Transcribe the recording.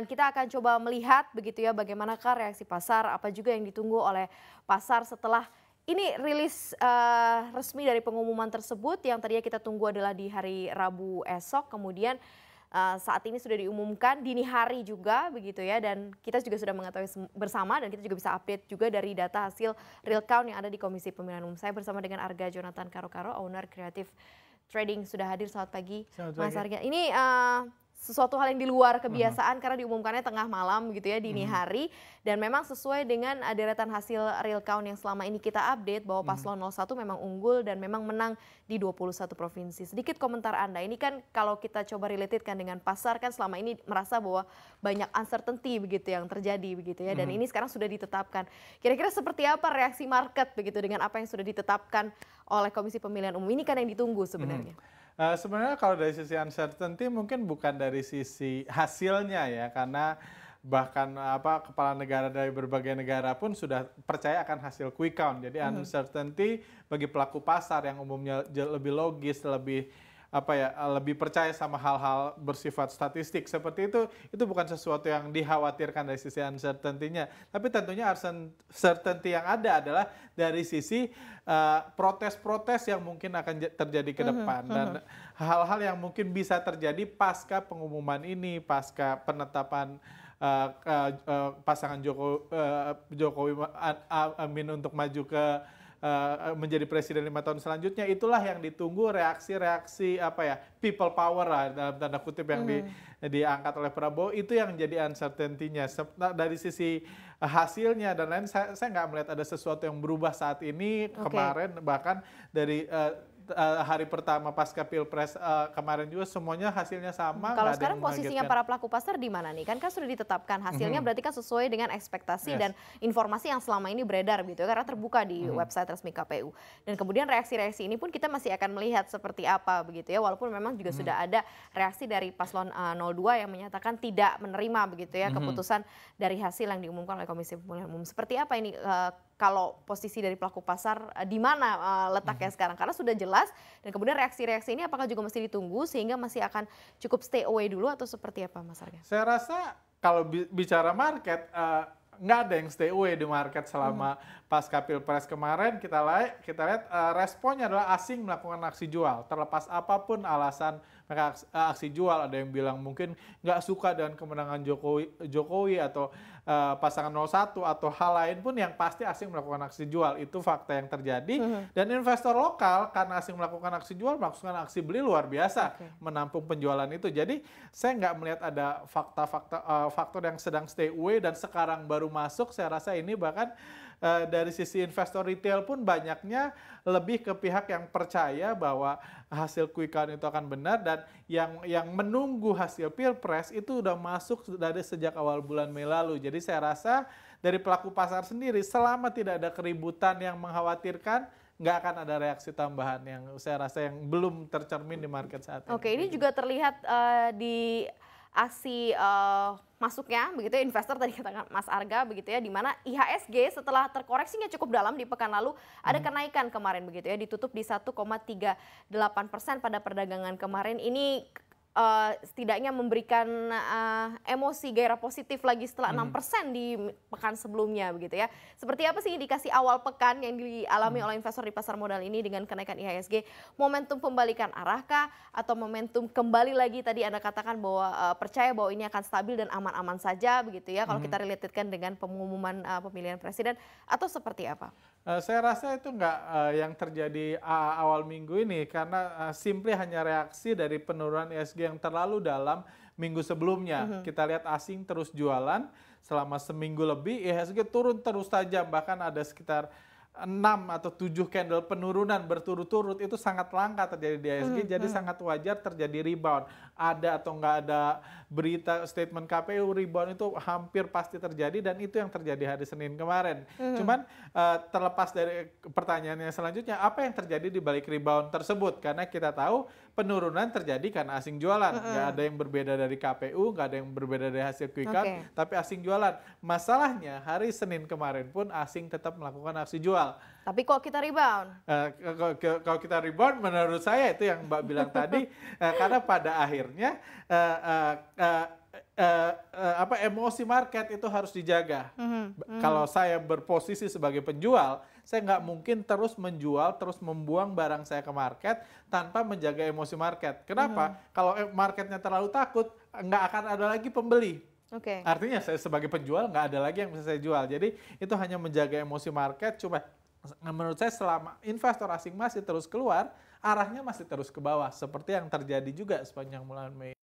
Dan kita akan coba melihat begitu ya bagaimanakah reaksi pasar, apa juga yang ditunggu oleh pasar setelah ini rilis uh, resmi dari pengumuman tersebut yang tadinya kita tunggu adalah di hari Rabu esok, kemudian uh, saat ini sudah diumumkan dini hari juga begitu ya dan kita juga sudah mengetahui bersama dan kita juga bisa update juga dari data hasil real count yang ada di Komisi Pemilihan Umum. Saya bersama dengan Arga Jonathan Karo-Karo, owner Creative trading sudah hadir selamat pagi, selamat pagi. Mas Arga. Ini uh, sesuatu hal yang di luar mm-hmm. kebiasaan mm -hmm. karena diumumkannya tengah malam gitu ya dini mm -hmm. hari dan memang sesuai dengan deretan hasil real count yang selama ini kita update bahwa mm-hmm. paslon 01 memang unggul dan memang menang di 21 provinsi. Sedikit komentar Anda. Ini kan kalau kita coba relatedkan dengan pasar kan selama ini merasa bahwa banyak uncertainty begitu yang terjadi begitu ya dan mm -hmm. ini sekarang sudah ditetapkan. Kira-kira seperti apa reaksi market begitu dengan apa yang sudah ditetapkan oleh Komisi Pemilihan Umum ini kan yang ditunggu sebenarnya. Mm -hmm. Uh, sebenarnya kalau dari sisi uncertainty mungkin bukan dari sisi hasilnya ya karena bahkan eh, apa kepala negara dari berbagai negara pun sudah percaya akan hasil quick count. Jadi hmm. uncertainty bagi pelaku pasar yang umumnya lebih logis, lebih apa ya eh, lebih percaya sama hal-hal bersifat statistik seperti itu itu bukan sesuatu yang dikhawatirkan dari sisi uncertainty-nya tapi tentunya uncertainty yang ada adalah dari sisi eh, protes-protes uh, yang mungkin akan terjadi ke mm-hmm, depan uh -huh. dan mm-hmm. hal-hal yang mungkin bisa terjadi pasca pengumuman ini pasca penetapan Uh, uh, uh, pasangan Joko, uh, Jokowi uh, Amin untuk maju ke Eh, eh, menjadi presiden lima tahun selanjutnya itulah yang ditunggu reaksi-reaksi apa ya people power lah dalam tanda kutip yang hmm. di, diangkat oleh Prabowo itu yang jadi uncertainty-nya nah, dari sisi hasilnya dan lain saya nggak melihat ada sesuatu yang berubah saat ini okay. kemarin bahkan dari uh, Eh, hari pertama pasca pilpres uh, kemarin juga semuanya hasilnya sama. Hmm, kalau sekarang posisinya para pelaku pasar di mana nih? Kan kan sudah ditetapkan hasilnya mm -hmm. berarti kan sesuai dengan ekspektasi yes. dan informasi yang selama ini beredar gitu ya, karena terbuka di mm -hmm. website resmi KPU. Dan kemudian reaksi-reaksi ini pun kita masih akan melihat seperti apa begitu ya walaupun memang juga mm -hmm. sudah ada reaksi dari paslon uh, eh, 02 yang menyatakan tidak menerima begitu ya mm -hmm. keputusan dari hasil yang diumumkan oleh Komisi Pemilihan Umum. Seperti apa ini uh, kalau posisi dari pelaku pasar uh, di mana uh, letaknya hmm. sekarang karena sudah jelas dan kemudian reaksi-reaksi ini apakah juga mesti ditunggu sehingga masih akan cukup stay away dulu atau seperti apa Mas Arga? Saya rasa kalau bi bicara market uh, nggak ada yang stay away di market selama hmm. pasca pilpres kemarin kita lihat kita lihat uh, responnya adalah asing melakukan aksi jual terlepas apapun alasan reaksi, eh, aksi, jual ada yang bilang mungkin nggak suka dengan kemenangan Jokowi Jokowi atau uh, pasangan 01 atau hal lain pun yang pasti asing melakukan aksi jual itu fakta yang terjadi uh hmm. -huh. dan investor lokal karena asing melakukan aksi jual maksudnya aksi beli luar biasa okay. menampung penjualan itu jadi saya nggak melihat ada fakta-fakta uh, faktor yang sedang stay away dan sekarang baru masuk saya rasa ini bahkan Eh, dari sisi investor retail pun banyaknya lebih ke pihak yang percaya bahwa hasil quick count itu akan benar dan yang yang menunggu hasil pilpres itu udah masuk dari sejak awal bulan Mei lalu. Jadi saya rasa dari pelaku pasar sendiri selama tidak ada keributan yang mengkhawatirkan nggak akan ada reaksi tambahan yang saya rasa yang belum tercermin di market saat ini. Oke, ini juga terlihat uh, di aksi uh, eh, masuknya begitu ya investor tadi katakan Mas Arga begitu ya di mana IHSG setelah terkoreksinya cukup dalam di pekan lalu hmm. ada kenaikan kemarin begitu ya ditutup di 1,38 persen pada perdagangan kemarin ini uh, setidaknya memberikan uh, emosi gairah positif lagi setelah enam hmm. persen di pekan sebelumnya begitu ya. Seperti apa sih indikasi awal pekan yang dialami hmm. oleh investor di pasar modal ini dengan kenaikan IHSG? Momentum pembalikan arahkah atau momentum kembali lagi tadi Anda katakan bahwa uh, percaya bahwa ini akan stabil dan aman-aman saja begitu ya kalau hmm. kita relatedkan dengan pengumuman uh, pemilihan presiden atau seperti apa? Uh, saya rasa itu nggak uh, yang terjadi awal minggu ini karena uh, simply hanya reaksi dari penurunan ISG e yang terlalu dalam minggu sebelumnya. Uh-huh. Kita lihat asing terus jualan selama seminggu lebih IHSG e turun terus tajam bahkan ada sekitar 6 atau 7 candle penurunan berturut-turut itu sangat langka terjadi di ISG hmm, jadi hmm. sangat wajar terjadi rebound. Ada atau nggak ada berita statement KPU rebound itu hampir pasti terjadi dan itu yang terjadi hari Senin kemarin. Hmm. Cuman uh, terlepas dari pertanyaannya selanjutnya apa yang terjadi di balik rebound tersebut karena kita tahu penurunan terjadi karena asing jualan. Nggak uh Gak ada yang berbeda dari KPU, nggak ada yang berbeda dari hasil quick count, okay. tapi asing jualan. Masalahnya hari Senin kemarin pun asing tetap melakukan aksi jual. Tapi kok kita rebound? Uh, kalau kita rebound, menurut saya itu yang Mbak bilang tadi, uh, karena pada akhirnya uh, uh, uh, Uh, uh, apa emosi market itu harus dijaga. Mm-hmm. Kalau saya berposisi sebagai penjual, saya nggak mungkin terus menjual, terus membuang barang saya ke market tanpa menjaga emosi market. Kenapa? Mm-hmm. Kalau marketnya terlalu takut, nggak akan ada lagi pembeli. Okay. Artinya saya sebagai penjual nggak ada lagi yang bisa saya jual. Jadi itu hanya menjaga emosi market, cuma Nah, nah, menurut saya selama investor asing masih terus keluar, arahnya masih terus ke bawah. Seperti yang terjadi juga sepanjang bulan Mei.